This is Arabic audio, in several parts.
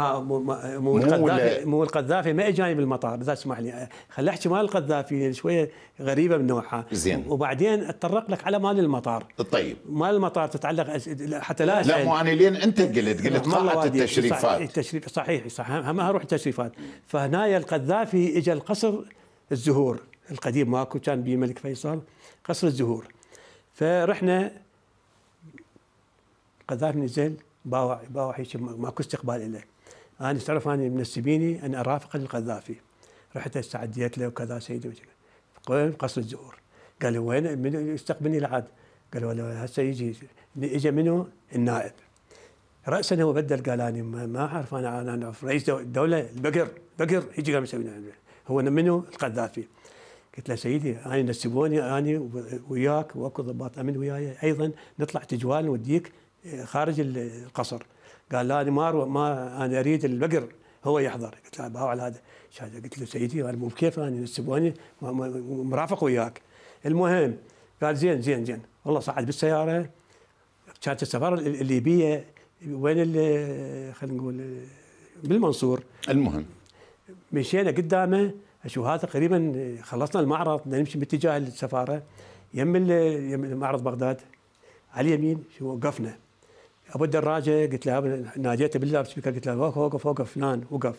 آه، مو القذافي مو القذافي ما اجاني بالمطار اذا تسمح لي خلي احكي مال القذافي يعني شويه غريبه من نوعها زين وبعدين اتطرق لك على مال المطار طيب مال المطار تتعلق حتى لا لا مو انا لين انت قلت قلت طلعت التشريفات التشريف صحيح صحيح هم اروح التشريفات فهنا القذافي اجى القصر الزهور القديم ماكو كان بيه الملك فيصل قصر الزهور فرحنا قذافي نزل باوع باوع هيك ماكو استقبال له آه، انا تعرف انا منسبيني ان ارافق القذافي رحت استعديت له وكذا سيدي وكذا قصر الزهور قال وين من يستقبلني العاد قال له هسه يجي اجى منه النائب راسا هو بدل قال انا ما اعرف انا انا رئيس الدوله البقر بقر يجي قام يسوي هو منه القذافي قلت له سيدي انا نسبوني انا وياك واكو ضباط امن وياي ايضا نطلع تجوال نوديك آه، خارج القصر قال لا انا ما ما انا اريد البقر هو يحضر قلت له على هذا قلت له سيدي انا مو كيف انا انا مرافق وياك المهم قال زين زين زين والله صعد بالسياره كانت السفاره الليبيه وين خلينا نقول بالمنصور المهم مشينا قدامه شو هذا تقريبا خلصنا المعرض نمشي باتجاه السفاره يم يم معرض بغداد على اليمين شو وقفنا ابو الدراجه قلت له ناديته بالله سبيكر قلت له وقف وقف فلان وقف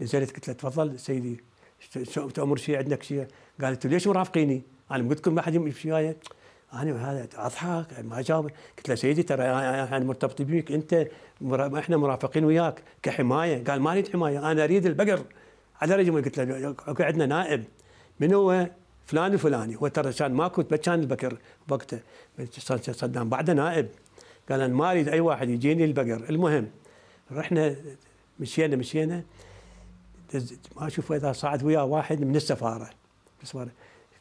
نزلت قلت له تفضل سيدي تامر شيء عندك شيء قال انتم ليش مرافقيني؟ انا قلت لكم ما حد يمشي وياي انا هذا اضحك ما اجاوب قلت له سيدي ترى انا مرتبط بك انت مرا... احنا مرافقين وياك كحمايه قال ما اريد حمايه انا اريد البقر على رجمه قلت له عندنا نائب من هو؟ فلان الفلاني هو ترى كان ماكو كان البكر وقته صدام بعده نائب قال انا ما اريد اي واحد يجيني البقر المهم رحنا مشينا مشينا ما اشوف اذا صعد وياه واحد من السفاره السفاره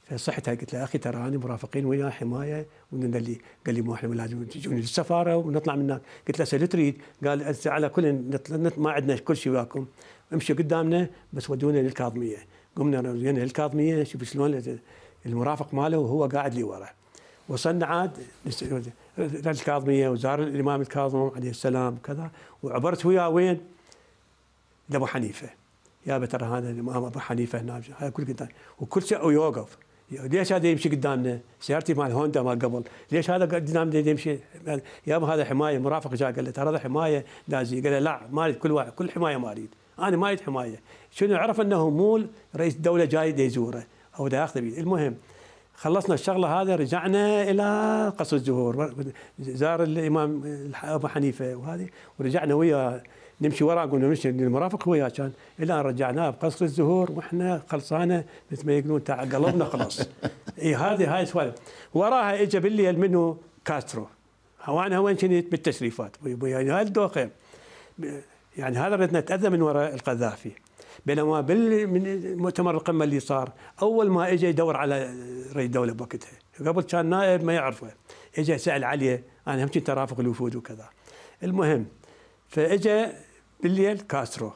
فصحتها قلت له اخي ترى انا مرافقين وياه حمايه ومن اللي قال لي مو احنا لازم تجون للسفاره ونطلع من هناك قلت له شو تريد؟ قال على كل نطلع ما عندنا كل شيء وياكم امشوا قدامنا بس ودونا للكاظميه قمنا ويانا للكاظميه شوف شلون المرافق ماله وهو قاعد لي ورا وصلنا عاد للكاظميه وزار الامام الكاظم عليه السلام وكذا وعبرت وياه وين؟ لابو حنيفه يا ترى هذا الامام ابو حنيفه هنا هذا كل قدام وكل شيء يوقف ليش هذا يمشي قدامنا؟ سيارتي مال هوندا ما قبل، ليش هذا قدامنا يمشي؟ يا ابو هذا حمايه مرافق جاء قال له ترى هذا حمايه نازي، قال له لا ما اريد كل واحد كل حمايه ما اريد، انا ما اريد حمايه، شنو عرف انه مو رئيس الدوله جاي يزوره او ياخذه المهم خلصنا الشغله هذه رجعنا الى قصر الزهور زار الامام ابو حنيفه وهذه ورجعنا وياه نمشي وراه قلنا نمشي للمرافق وياه كان الى ان رجعناه بقصر الزهور واحنا خلصانه مثل ما يقولون تاع قلبنا خلاص اي هذه هاي السوالف وراها اجى بالليل منه كاسترو وانا وين كنت بالتشريفات ويا يعني الدوخه يعني هذا بدنا نتاذى من وراء القذافي بينما بالمؤتمر القمه اللي صار اول ما اجى يدور على رئيس الدوله بوقتها قبل كان نائب ما يعرفه اجى سال عليه انا هم كنت ارافق الوفود وكذا المهم فاجى بالليل كاسترو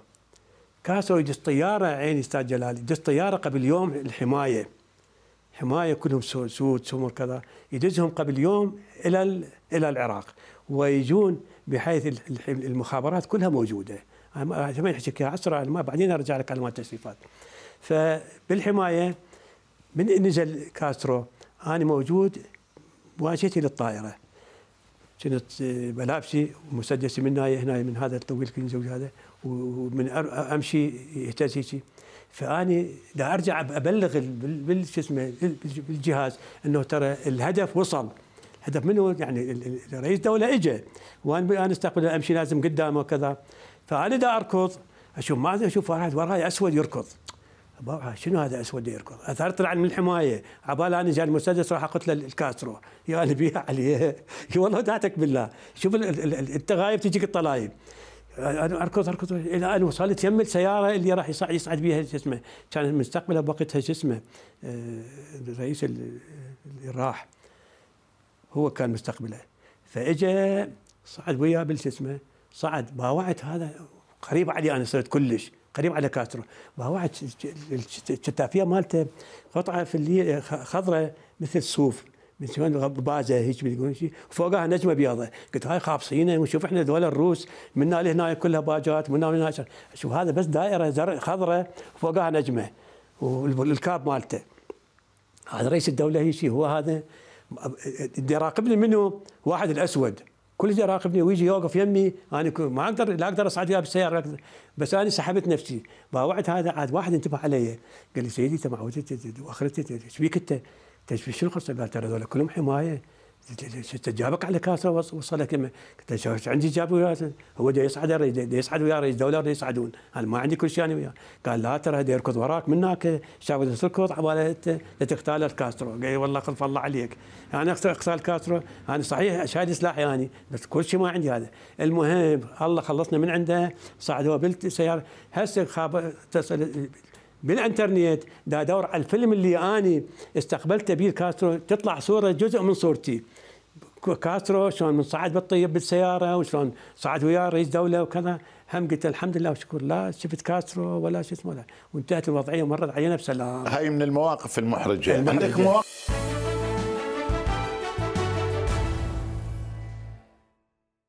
كاسترو يجلس طياره عيني استاذ جلالي يجلس طياره قبل يوم الحمايه حمايه كلهم سود سمر كذا يدزهم قبل يوم الى الى العراق ويجون بحيث المخابرات كلها موجوده ما لك عسرة ما بعدين ارجع لك على مال فبالحمايه من نزل كاسترو انا موجود واجهتي للطائره كنت ملابسي ومسدسي من هاي هنا من هذا الطويل كنت زوج هذا ومن امشي يهتز هيك فاني لا ارجع ابلغ بال شو اسمه بالجهاز انه ترى الهدف وصل الهدف منه يعني رئيس دوله اجى وانا انا استقبل امشي لازم قدامه وكذا فانا دا اركض اشوف ما اشوف واحد وراي اسود يركض شنو هذا اسود يركض؟ اثرت طلع من الحمايه عبال انا جاي المسدس راح اقتل الكاسترو يا نبي بيها عليه والله دعتك بالله شوف انت غايب تجيك الطلايب انا اركض اركض الى ان وصلت يم السياره اللي راح يصعد, يصعد بها شو اسمه كان مستقبله بوقتها شو اسمه الرئيس آه، اللي راح هو كان مستقبله فاجى صعد وياه بالجسمه اسمه صعد باوعت هذا قريب علي انا صرت كلش قريب على كاترو باوعت الشتافيه مالته قطعه في اللي خضراء مثل الصوف من شلون بازه هيك بيقولون شيء فوقها نجمه بيضاء قلت هاي خابصينه ونشوف احنا دول الروس من لهنا كلها باجات من هنا شوف هذا بس دائره زرع خضراء فوقها نجمه والكاب مالته هذا رئيس الدوله هيك هو هذا اللي يراقبني منه واحد الاسود كل شيء يراقبني ويجي يوقف يمي انا ما اقدر لا اقدر اصعد وياه بالسياره بس انا سحبت نفسي فوعد هذا عاد واحد انتبه علي قال لي سيدي انت معوج واخرتي ايش بيك انت؟ شنو القصه؟ قال ترى هذول كلهم حمايه جابك على كاسه وصلك قلت له عندي جاب وياه هو دا يصعد دا يصعد وياه رئيس دوله دا يصعدون انا ما عندي كل شيء انا وياه قال لا ترى دا يركض وراك من هناك شاف تركض على تختال الكاسترو قال والله خلف الله عليك انا اختال كاسترو انا صحيح شادي سلاحي انا يعني بس كل شيء ما عندي هذا المهم الله خلصنا من عنده صعدوا بالسياره هسه خاب بالانترنت دا ادور على الفيلم اللي اني استقبلته بيه كاسترو تطلع صوره جزء من صورتي كاسترو شلون من صعد بالطيب بالسياره وشلون صعد وياه رئيس دوله وكذا هم قلت الحمد لله وشكر لا شفت كاسترو ولا شو اسمه وانتهت الوضعيه ومرت علينا بسلام هاي من المواقف المحرجه, المحرجة. عندك مواقف